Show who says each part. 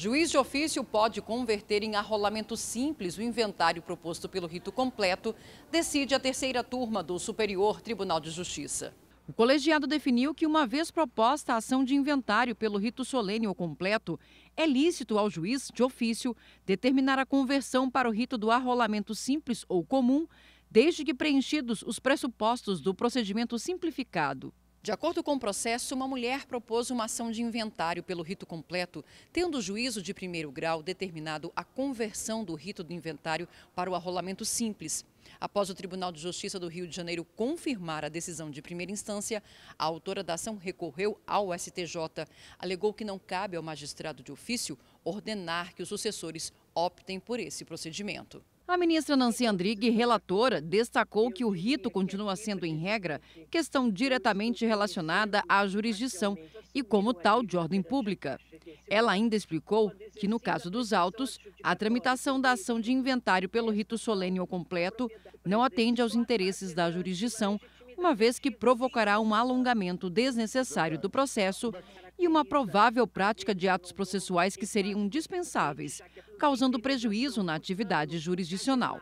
Speaker 1: Juiz de ofício pode converter em arrolamento simples o inventário proposto pelo rito completo, decide a terceira turma do Superior Tribunal de Justiça. O colegiado definiu que, uma vez proposta a ação de inventário pelo rito solene ou completo, é lícito ao juiz, de ofício, determinar a conversão para o rito do arrolamento simples ou comum, desde que preenchidos os pressupostos do procedimento simplificado. De acordo com o processo, uma mulher propôs uma ação de inventário pelo rito completo, tendo o juízo de primeiro grau determinado a conversão do rito do inventário para o arrolamento simples. Após o Tribunal de Justiça do Rio de Janeiro confirmar a decisão de primeira instância, a autora da ação recorreu ao STJ. Alegou que não cabe ao magistrado de ofício ordenar que os sucessores optem por esse procedimento. A ministra Nancy Andrighi, relatora, destacou que o rito continua sendo, em regra, questão diretamente relacionada à jurisdição e, como tal, de ordem pública. Ela ainda explicou que, no caso dos autos, a tramitação da ação de inventário pelo rito solene ou completo não atende aos interesses da jurisdição, uma vez que provocará um alongamento desnecessário do processo e uma provável prática de atos processuais que seriam dispensáveis, causando prejuízo na atividade jurisdicional.